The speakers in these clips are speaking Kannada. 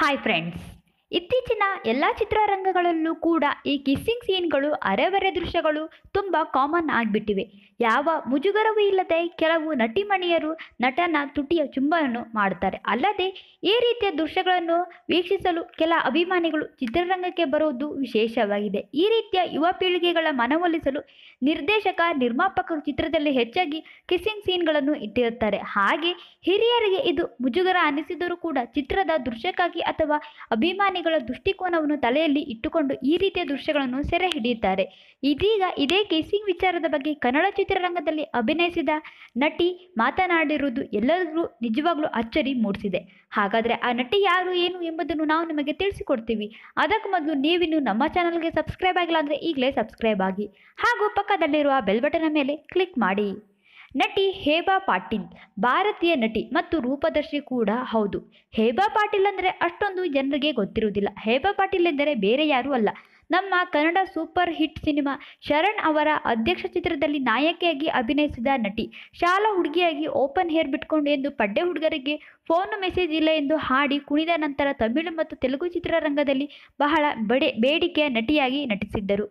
Hi friends. ಇತ್ತೀಚಿನ ಎಲ್ಲ ಚಿತ್ರರಂಗಗಳಲ್ಲೂ ಕೂಡ ಈ ಕಿಸ್ಸಿಂಗ್ ಸೀನ್ಗಳು ಅರೆವರೆ ದೃಶ್ಯಗಳು ತುಂಬ ಕಾಮನ್ ಆಗಿಬಿಟ್ಟಿವೆ ಯಾವ ಮುಜುಗರವೂ ಇಲ್ಲದೆ ಕೆಲವು ನಟಿಮಣಿಯರು ನಟನ ತುಟಿಯ ಚುಂಬನನ್ನು ಮಾಡುತ್ತಾರೆ ಅಲ್ಲದೆ ಈ ರೀತಿಯ ದೃಶ್ಯಗಳನ್ನು ವೀಕ್ಷಿಸಲು ಕೆಲ ಅಭಿಮಾನಿಗಳು ಚಿತ್ರರಂಗಕ್ಕೆ ಬರುವುದು ವಿಶೇಷವಾಗಿದೆ ಈ ರೀತಿಯ ಯುವ ಪೀಳಿಗೆಗಳ ಮನವೊಲಿಸಲು ನಿರ್ದೇಶಕ ನಿರ್ಮಾಪಕರು ಚಿತ್ರದಲ್ಲಿ ಹೆಚ್ಚಾಗಿ ಕಿಸ್ಸಿಂಗ್ ಸೀನ್ಗಳನ್ನು ಇಟ್ಟಿರುತ್ತಾರೆ ಹಾಗೆ ಹಿರಿಯರಿಗೆ ಇದು ಮುಜುಗರ ಅನಿಸಿದರೂ ಕೂಡ ಚಿತ್ರದ ದೃಶ್ಯಕ್ಕಾಗಿ ಅಥವಾ ಅಭಿಮಾನಿ ಅಭಿಮಾನಿಗಳ ದೃಷ್ಟಿಕೋನವನ್ನು ತಲೆಯಲ್ಲಿ ಇಟ್ಟುಕೊಂಡು ಈ ರೀತಿಯ ದೃಶ್ಯಗಳನ್ನು ಸೆರೆ ಹಿಡಿಯುತ್ತಾರೆ ಇದೀಗ ಇದೇ ಕೇಸಿಂಗ್ ವಿಚಾರದ ಬಗ್ಗೆ ಕನ್ನಡ ಚಿತ್ರರಂಗದಲ್ಲಿ ಅಭಿನಯಿಸಿದ ನಟಿ ಮಾತನಾಡಿರುವುದು ಎಲ್ಲರಿಗೂ ನಿಜವಾಗ್ಲೂ ಅಚ್ಚರಿ ಮೂಡಿಸಿದೆ ಹಾಗಾದರೆ ಆ ನಟಿ ಯಾರು ಏನು ಎಂಬುದನ್ನು ನಾವು ನಿಮಗೆ ತಿಳಿಸಿಕೊಡ್ತೀವಿ ಅದಕ್ಕೂ ಮೊದಲು ನೀವಿನ್ನು ನಮ್ಮ ಚಾನಲ್ಗೆ ಸಬ್ಸ್ಕ್ರೈಬ್ ಆಗಿಲ್ಲ ಅಂದರೆ ಈಗಲೇ ಸಬ್ಸ್ಕ್ರೈಬ್ ಆಗಿ ಹಾಗೂ ಪಕ್ಕದಲ್ಲಿರುವ ಬೆಲ್ ಬಟನ್ ಮೇಲೆ ಕ್ಲಿಕ್ ಮಾಡಿ ನಟಿ ಹೇಬಾ ಪಾಟೀಲ್ ಭಾರತೀಯ ನಟಿ ಮತ್ತು ರೂಪದರ್ಶಿ ಕೂಡ ಹೌದು ಹೇಬಾ ಪಾಟೀಲ್ ಅಂದರೆ ಅಷ್ಟೊಂದು ಜನರಿಗೆ ಗೊತ್ತಿರುವುದಿಲ್ಲ ಹೇಬಾ ಪಾಟೀಲ್ ಎಂದರೆ ಬೇರೆ ಯಾರೂ ಅಲ್ಲ ನಮ್ಮ Kannada super hit cinema Sharan ಅವರ ಅಧ್ಯಕ್ಷ ಚಿತ್ರದಲ್ಲಿ ನಾಯಕಿಯಾಗಿ ಅಭಿನಯಿಸಿದ ನಟಿ ಶಾಲಾ ಹುಡುಗಿಯಾಗಿ ಓಪನ್ ಹೇರ್ ಬಿಟ್ಕೊಂಡು ಎಂದು ಪಡ್ಡೆ ಹುಡುಗರಿಗೆ ಫೋನ್ ಮೆಸೇಜ್ ಇಲ್ಲ ಎಂದು ಹಾಡಿ ಕುಣಿದ ನಂತರ ತಮಿಳು ಮತ್ತು ತೆಲುಗು ಚಿತ್ರರಂಗದಲ್ಲಿ ಬಹಳ ಬಡೆ ಬೇಡಿಕೆಯ ನಟಿಯಾಗಿ ನಟಿಸಿದ್ದರು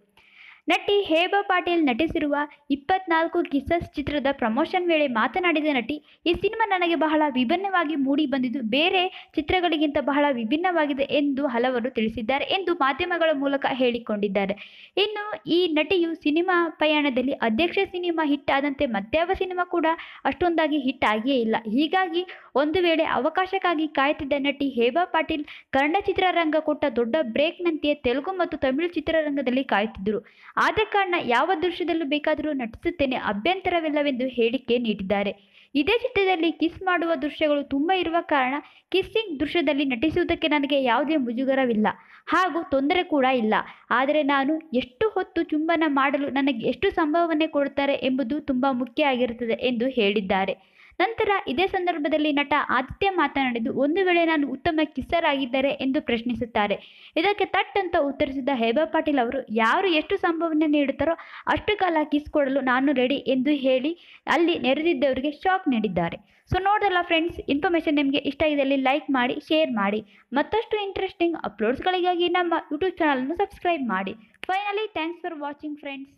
ನಟಿ ಹೇಬಾ ಪಾಟೀಲ್ ನಟಿಸಿರುವ ಇಪ್ಪತ್ನಾಲ್ಕು ಕಿಸಸ್ ಚಿತ್ರದ ಪ್ರಮೋಷನ್ ವೇಳೆ ಮಾತನಾಡಿದ ನಟಿ ಈ ಸಿನಿಮಾ ನನಗೆ ಬಹಳ ವಿಭಿನ್ನವಾಗಿ ಮೂಡಿ ಬಂದಿದ್ದು ಬೇರೆ ಚಿತ್ರಗಳಿಗಿಂತ ಬಹಳ ವಿಭಿನ್ನವಾಗಿದೆ ಎಂದು ಹಲವರು ತಿಳಿಸಿದ್ದಾರೆ ಎಂದು ಮಾಧ್ಯಮಗಳ ಮೂಲಕ ಹೇಳಿಕೊಂಡಿದ್ದಾರೆ ಇನ್ನು ಈ ನಟಿಯು ಸಿನಿಮಾ ಪಯಣದಲ್ಲಿ ಅಧ್ಯಕ್ಷ ಸಿನಿಮಾ ಹಿಟ್ ಆದಂತೆ ಮತ್ಯಾವ ಸಿನಿಮಾ ಕೂಡ ಅಷ್ಟೊಂದಾಗಿ ಹಿಟ್ ಆಗಿಯೇ ಇಲ್ಲ ಹೀಗಾಗಿ ಒಂದು ವೇಳೆ ಅವಕಾಶಕ್ಕಾಗಿ ಕಾಯ್ತಿದ್ದ ನಟಿ ಹೇಬಾ ಪಾಟೀಲ್ ಕನ್ನಡ ಚಿತ್ರರಂಗ ಕೊಟ್ಟ ದೊಡ್ಡ ಬ್ರೇಕ್ನಂತೆಯೇ ತೆಲುಗು ಮತ್ತು ತಮಿಳು ಚಿತ್ರರಂಗದಲ್ಲಿ ಕಾಯುತ್ತಿದ್ದರು ಆದ ಕಾರಣ ಯಾವ ದೃಶ್ಯದಲ್ಲೂ ಬೇಕಾದರೂ ನಟಿಸುತ್ತೇನೆ ಅಭ್ಯಂತರವಿಲ್ಲವೆಂದು ಹೇಳಿಕೆ ನೀಡಿದ್ದಾರೆ ಇದೇ ಚಿತ್ರದಲ್ಲಿ ಕಿಸ್ ಮಾಡುವ ದೃಶ್ಯಗಳು ತುಂಬ ಇರುವ ಕಾರಣ ಕಿಸ್ಸಿಂಗ್ ದೃಶ್ಯದಲ್ಲಿ ನಟಿಸುವುದಕ್ಕೆ ನನಗೆ ಯಾವುದೇ ಮುಜುಗರವಿಲ್ಲ ಹಾಗೂ ತೊಂದರೆ ಕೂಡ ಇಲ್ಲ ಆದರೆ ನಾನು ಎಷ್ಟು ಹೊತ್ತು ಚುಂಬನ ಮಾಡಲು ನನಗೆ ಎಷ್ಟು ಸಂಭಾವನೆ ಕೊಡುತ್ತಾರೆ ಎಂಬುದು ತುಂಬ ಮುಖ್ಯ ಆಗಿರುತ್ತದೆ ಎಂದು ಹೇಳಿದ್ದಾರೆ ನಂತರ ಇದೇ ಸಂದರ್ಭದಲ್ಲಿ ನಟ ಆದಿತ್ಯ ಮಾತನಾಡಿದ್ದು ಒಂದು ವೇಳೆ ನಾನು ಉತ್ತಮ ಕಿಸ್ಸರ್ ಆಗಿದ್ದರೆ ಎಂದು ಪ್ರಶ್ನಿಸುತ್ತಾರೆ ಇದಕ್ಕೆ ತಟ್ ಅಂತ ಉತ್ತರಿಸಿದ ಹೇಬಾ ಪಾಟೀಲ್ ಅವರು ಯಾರು ಎಷ್ಟು ಸಂಭಾವನೆ ನೀಡುತ್ತಾರೋ ಅಷ್ಟು ಕಾಲ ಕಿಸ್ ಕೊಡಲು ನಾನು ರೆಡಿ ಎಂದು ಹೇಳಿ ಅಲ್ಲಿ ನೆರೆದಿದ್ದವರಿಗೆ ಶಾಕ್ ನೀಡಿದ್ದಾರೆ ಸೊ ನೋಡಿದಲ್ಲ ಫ್ರೆಂಡ್ಸ್ ಇನ್ಫಾರ್ಮೇಶನ್ ನಿಮಗೆ ಇಷ್ಟ ಇದ್ದಲ್ಲಿ ಲೈಕ್ ಮಾಡಿ ಶೇರ್ ಮಾಡಿ ಮತ್ತಷ್ಟು ಇಂಟ್ರೆಸ್ಟಿಂಗ್ ಅಪ್ಲೋಡ್ಸ್ಗಳಿಗಾಗಿ ನಮ್ಮ ಯೂಟ್ಯೂಬ್ ಚಾನಲನ್ನು ಸಬ್ಸ್ಕ್ರೈಬ್ ಮಾಡಿ finally thanks for watching friends